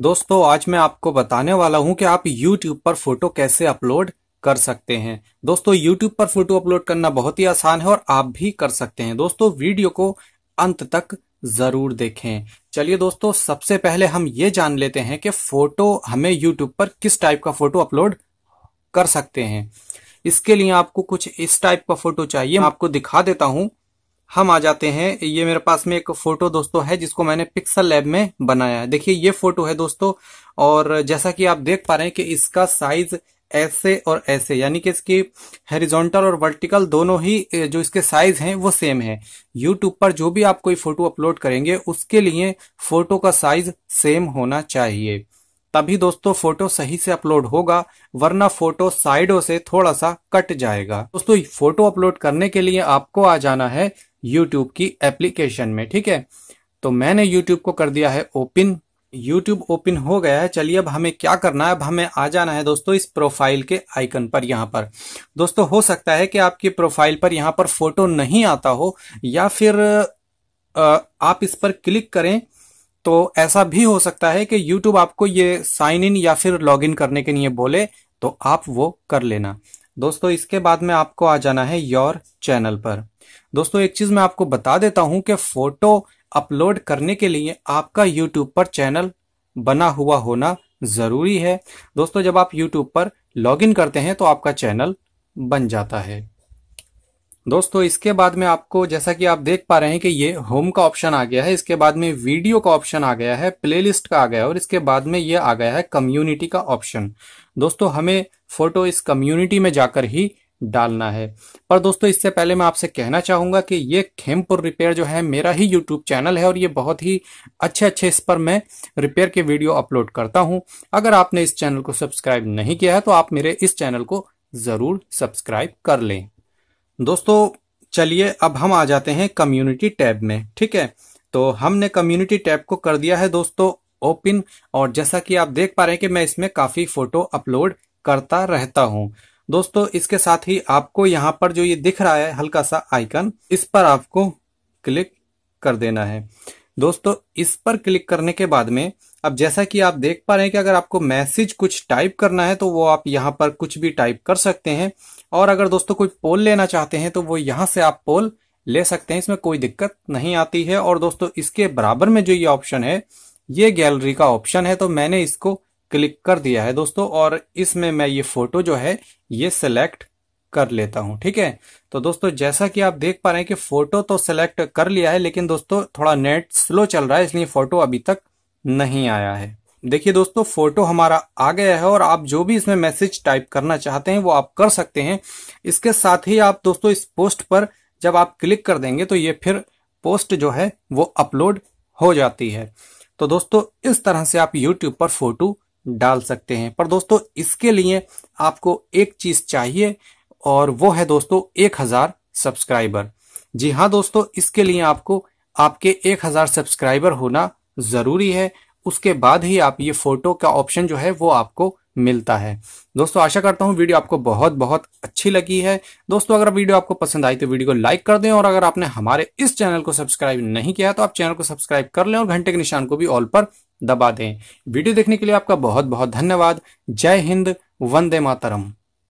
दोस्तों आज मैं आपको बताने वाला हूं कि आप YouTube पर फोटो कैसे अपलोड कर सकते हैं दोस्तों YouTube पर फोटो अपलोड करना बहुत ही आसान है और आप भी कर सकते हैं दोस्तों वीडियो को अंत तक जरूर देखें चलिए दोस्तों सबसे पहले हम ये जान लेते हैं कि फोटो हमें YouTube पर किस टाइप का फोटो अपलोड कर सकते हैं इसके लिए आपको कुछ इस टाइप का फोटो चाहिए मैं आपको दिखा देता हूं हम आ जाते हैं ये मेरे पास में एक फोटो दोस्तों है जिसको मैंने पिक्सल लैब में बनाया है देखिए ये फोटो है दोस्तों और जैसा कि आप देख पा रहे हैं कि इसका साइज ऐसे और ऐसे यानी कि इसकी हेरिजोनटल और वर्टिकल दोनों ही जो इसके साइज हैं वो सेम है यूट्यूब पर जो भी आप कोई फोटो अपलोड करेंगे उसके लिए फोटो का साइज सेम होना चाहिए तभी दोस्तों फोटो सही से अपलोड होगा वरना फोटो साइडों से थोड़ा सा कट जाएगा दोस्तों फोटो अपलोड करने के लिए आपको आ जाना है यूट्यूब की एप्लीकेशन में ठीक है तो मैंने यूट्यूब को कर दिया है ओपन यूट्यूब ओपन हो गया है चलिए अब हमें क्या करना है अब हमें आ जाना है दोस्तों इस प्रोफाइल के आइकन पर यहाँ पर दोस्तों हो सकता है कि आपकी प्रोफाइल पर यहाँ पर फोटो नहीं आता हो या फिर आप इस पर क्लिक करें तो ऐसा भी हो सकता है कि YouTube आपको ये साइन इन या फिर लॉग इन करने के लिए बोले तो आप वो कर लेना दोस्तों इसके बाद में आपको आ जाना है योर चैनल पर दोस्तों एक चीज मैं आपको बता देता हूं कि फोटो अपलोड करने के लिए आपका यूट्यूब पर चैनल बना हुआ होना जरूरी है दोस्तों जब आप यूट्यूब पर लॉगिन करते हैं तो आपका चैनल बन जाता है दोस्तों इसके बाद में आपको जैसा कि आप देख पा रहे हैं कि ये होम का ऑप्शन आ गया है इसके बाद में वीडियो का ऑप्शन आ गया है प्लेलिस्ट का आ गया है और इसके बाद में ये आ गया है कम्युनिटी का ऑप्शन दोस्तों हमें फोटो इस कम्युनिटी में जाकर ही डालना है पर दोस्तों इससे पहले मैं आपसे कहना चाहूंगा कि ये खेमपुर रिपेयर जो है मेरा ही यूट्यूब चैनल है और ये बहुत ही अच्छे अच्छे इस पर मैं रिपेयर के वीडियो अपलोड करता हूं अगर आपने इस चैनल को सब्सक्राइब नहीं किया है तो आप मेरे इस चैनल को ज़रूर सब्सक्राइब कर लें दोस्तों चलिए अब हम आ जाते हैं कम्युनिटी टैब में ठीक है तो हमने कम्युनिटी टैब को कर दिया है दोस्तों ओपन और जैसा कि आप देख पा रहे हैं कि मैं इसमें काफ़ी फ़ोटो अपलोड करता रहता हूं दोस्तों इसके साथ ही आपको यहाँ पर जो ये दिख रहा है हल्का सा आइकन इस पर आपको क्लिक कर देना है दोस्तों इस पर क्लिक करने के बाद में अब जैसा कि आप देख पा रहे हैं कि अगर आपको मैसेज कुछ टाइप करना है तो वो आप यहाँ पर कुछ भी टाइप कर सकते हैं और अगर दोस्तों कोई पोल लेना चाहते हैं तो वो यहाँ से आप पोल ले सकते हैं इसमें कोई दिक्कत नहीं आती है और दोस्तों इसके बराबर में जो ये ऑप्शन है ये गैलरी का ऑप्शन है तो मैंने इसको क्लिक कर दिया है दोस्तों और इसमें मैं ये फोटो जो है ये सिलेक्ट कर लेता हूं ठीक है तो दोस्तों जैसा कि आप देख पा रहे हैं कि फोटो तो सिलेक्ट कर लिया है लेकिन दोस्तों थोड़ा नेट स्लो चल रहा है इसलिए फोटो अभी तक नहीं आया है देखिए दोस्तों फोटो हमारा आ गया है और आप जो भी इसमें मैसेज टाइप करना चाहते हैं वो आप कर सकते हैं इसके साथ ही आप दोस्तों इस पोस्ट पर जब आप क्लिक कर देंगे तो ये फिर पोस्ट जो है वो अपलोड हो जाती है तो दोस्तों इस तरह से आप यूट्यूब पर फोटो डाल सकते हैं पर दोस्तों इसके लिए आपको एक चीज चाहिए और वो है दोस्तों एक हजार सब्सक्राइबर जी हाँ दोस्तों इसके लिए आपको आपके एक हजार सब्सक्राइबर होना जरूरी है उसके बाद ही आप ये फोटो का ऑप्शन जो है वो आपको मिलता है दोस्तों आशा करता हूँ वीडियो आपको बहुत बहुत अच्छी लगी है दोस्तों अगर वीडियो आपको पसंद आई तो वीडियो को लाइक कर दें और अगर आपने हमारे इस चैनल को सब्सक्राइब नहीं किया तो आप चैनल को सब्सक्राइब कर लें और घंटे के निशान को भी ऑल पर दबा दें वीडियो देखने के लिए आपका बहुत बहुत धन्यवाद जय हिंद वंदे मातरम